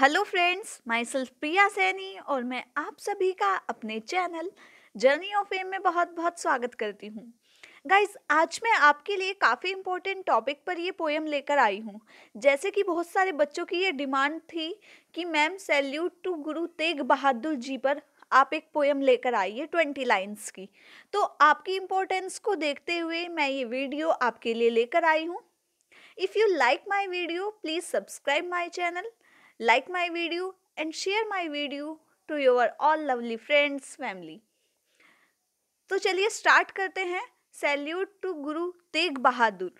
Hello friends my self Priya Saini और मैं आप सभी का अपने चैनल जर्नी ऑफ एम में बहुत बहुत स्वागत करती हूँ गाइज आज मैं आपके लिए काफ़ी इम्पोर्टेंट टॉपिक पर ये पोएम लेकर आई हूँ जैसे कि बहुत सारे बच्चों की ये डिमांड थी कि मैम सैल्यूट टू गुरु तेग बहादुर जी पर आप एक पोएम लेकर आई है ट्वेंटी लाइन्स की तो आपकी इम्पोर्टेंस को देखते हुए मैं ये वीडियो आपके लिए लेकर आई हूँ if you like my video please subscribe my channel like my video and share my video to your all lovely friends family तो चलिए स्टार्ट करते हैं सैल्यूट टू गुरु तेग बहादुर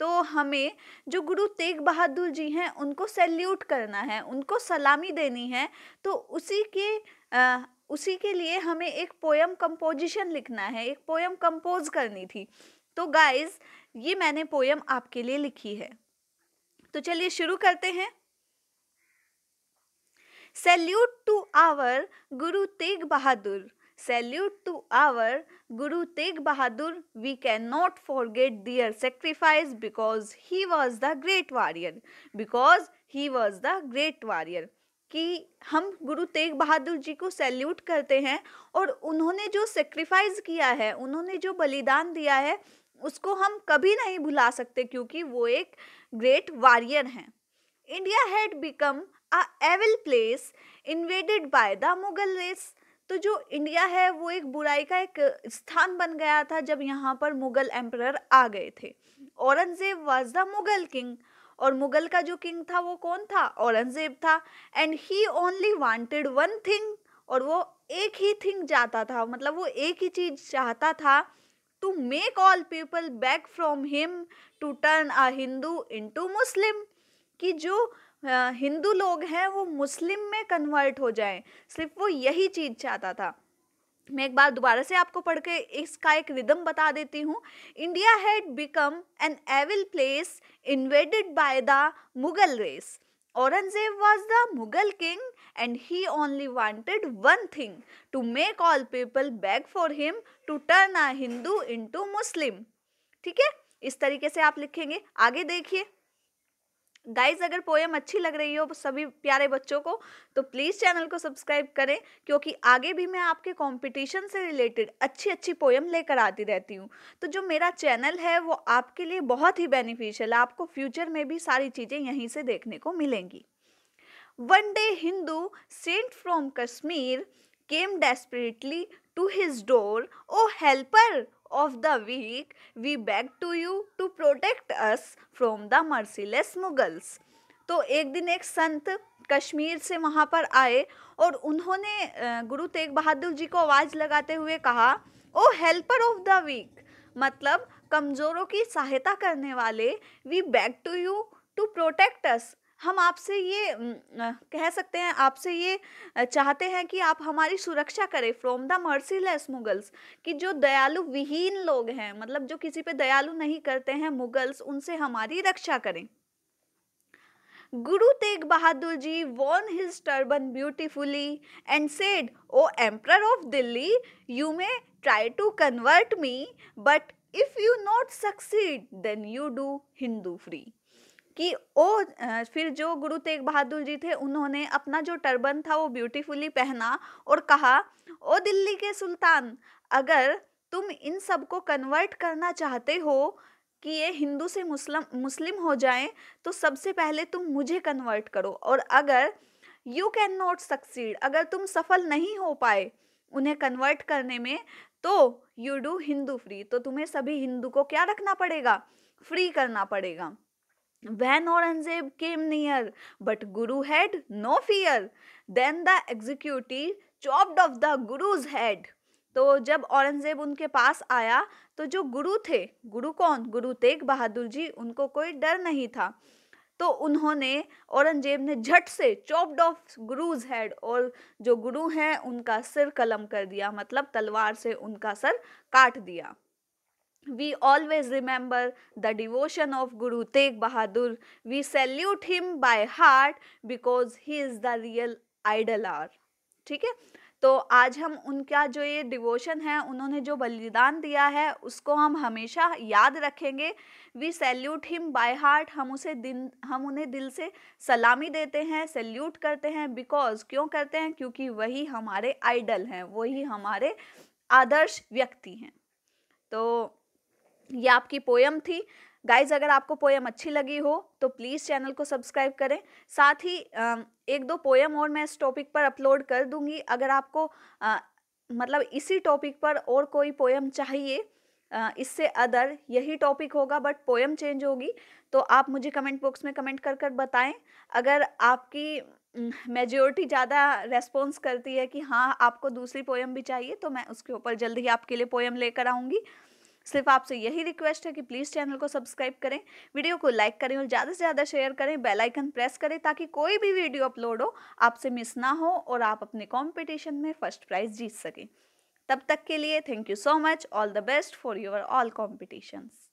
तो हमें जो गुरु तेग बहादुर जी हैं उनको सैल्यूट करना है उनको सलामी देनी है तो उसी के आ, उसी के लिए हमें एक पोयम कंपोजिशन लिखना है एक पोयम कंपोज करनी थी तो गाइज ये मैंने पोयम आपके लिए लिखी है तो चलिए शुरू करते हैं salute to our Guru Tegh Bahadur salute to our Guru Tegh Bahadur we can not forget their sacrifice because he was the great warrior because he was the great warrior कि हम गुरु तेग बहादुर जी को सैल्यूट करते हैं और उन्होंने जो सेक्रीफाइस किया है उन्होंने जो बलिदान दिया है उसको हम कभी नहीं भुला सकते क्योंकि वो एक ग्रेट वॉरियर हैं India had become a evil place invaded by the Mughal race तो जो इंडिया है वो एक बुराई का एक स्थान बन गया था जब यहाँ पर मुगल एम्पर आ गए थे Aurangzeb was the Mughal king और मुगल का जो किंग था वो कौन था औरंगजेब था and he only wanted one thing और वो एक ही थिंग चाहता था मतलब वो एक ही चीज चाहता था to make all people back from him to turn a Hindu into Muslim कि जो हिंदू लोग हैं वो मुस्लिम में कन्वर्ट हो जाएं सिर्फ वो यही चीज़ चाहता था मैं एक बार दोबारा से आपको पढ़ के इसका एक रिदम बता देती हूँ India had become an evil place invaded by the Mughal race Aurangzeb was the Mughal king and he only wanted one thing to make all people bag for him to turn a Hindu into Muslim ठीक है इस तरीके से आप लिखेंगे आगे देखिए guys अगर पोएम अच्छी लग रही हो सभी प्यारे बच्चों को तो प्लीज़ चैनल को सब्सक्राइब करें क्योंकि आगे भी मैं आपके कंपटीशन से रिलेटेड अच्छी अच्छी पोएम लेकर आती रहती हूँ तो जो मेरा चैनल है वो आपके लिए बहुत ही बेनिफिशियल है आपको फ्यूचर में भी सारी चीज़ें यहीं से देखने को मिलेंगी one day Hindu saint from Kashmir came desperately to his door O helper of the week, we beg to you to protect us from the merciless Mughals. तो एक दिन एक संत कश्मीर से वहाँ पर आए और उन्होंने गुरु तेग बहादुर जी को आवाज़ लगाते हुए कहा O helper of the weak मतलब कमज़ोरों की सहायता करने वाले we back to you to protect us हम आपसे ये कह सकते हैं आपसे ये चाहते हैं कि आप हमारी सुरक्षा करें फ्रॉम द मर्सीलेस मुगल्स कि जो दयालु विहीन लोग हैं मतलब जो किसी पे दयालु नहीं करते हैं मुगल्स उनसे हमारी रक्षा करें Guru Tegh Bahadur ji wound his turban beautifully and said O emperor of Delhi you may try to convert me but if you not succeed then you do Hindu free कि ओ फिर जो गुरु तेग बहादुर जी थे उन्होंने अपना जो टर्बन था वो ब्यूटीफुली पहना और कहा ओ दिल्ली के सुल्तान अगर तुम इन सब को कन्वर्ट करना चाहते हो कि ये हिंदू से मुस्लिम मुस्लिम हो जाएं तो सबसे पहले तुम मुझे कन्वर्ट करो और अगर यू कैन नॉट सक्सीड अगर तुम सफल नहीं हो पाए उन्हें कन्वर्ट करने में तो यू डू हिंदू फ्री तो तुम्हें सभी हिंदू को क्या रखना पड़ेगा फ्री करना पड़ेगा When Aurangzeb came near but Guru had no fear then the executive chopped off the Guru's head तो जब औरंगजेब उनके पास आया तो जो गुरु थे गुरु कौन गुरु तेग बहादुर जी उनको कोई डर नहीं था तो उन्होंने औरंगजेब ने झट से चॉप्ड ऑफ गुरुज हेड और जो गुरु हैं उनका सिर कलम कर दिया मतलब तलवार से उनका सर काट दिया We always remember the devotion of Guru Tegh Bahadur. We salute him by heart because he is the real idol. ठीक है तो आज हम उनका जो ये डिवोशन है उन्होंने जो बलिदान दिया है उसको हम हमेशा याद रखेंगे we salute him by heart हम उसे दिन हम उन्हें दिल से सलामी देते हैं सैल्यूट करते हैं बिकॉज क्यों करते हैं क्योंकि वही हमारे आइडल हैं वही हमारे आदर्श व्यक्ति हैं तो ये आपकी पोयम थी गाइज अगर आपको पोयम अच्छी लगी हो तो प्लीज़ चैनल को सब्सक्राइब करें साथ ही एक दो पोयम और मैं इस टॉपिक पर अपलोड कर दूंगी अगर आपको मतलब इसी टॉपिक पर और कोई पोयम चाहिए इससे अदर यही टॉपिक होगा बट पोएम चेंज होगी तो आप मुझे कमेंट बॉक्स में कमेंट कर कर बताएं अगर आपकी मेजोरिटी ज़्यादा रेस्पॉन्स करती है कि हाँ आपको दूसरी पोएम भी चाहिए तो मैं उसके ऊपर जल्द ही आपके लिए पोयम लेकर आऊँगी सिर्फ आपसे यही रिक्वेस्ट है कि प्लीज़ चैनल को सब्सक्राइब करें वीडियो को लाइक करें और ज़्यादा से ज़्यादा शेयर करें बेल आइकन प्रेस करें ताकि कोई भी वीडियो अपलोड हो आपसे मिस ना हो और आप अपने कॉम्पिटिशन में फर्स्ट प्राइज़ जीत सकें तब तक के लिए thank you so much all the best for your all competitions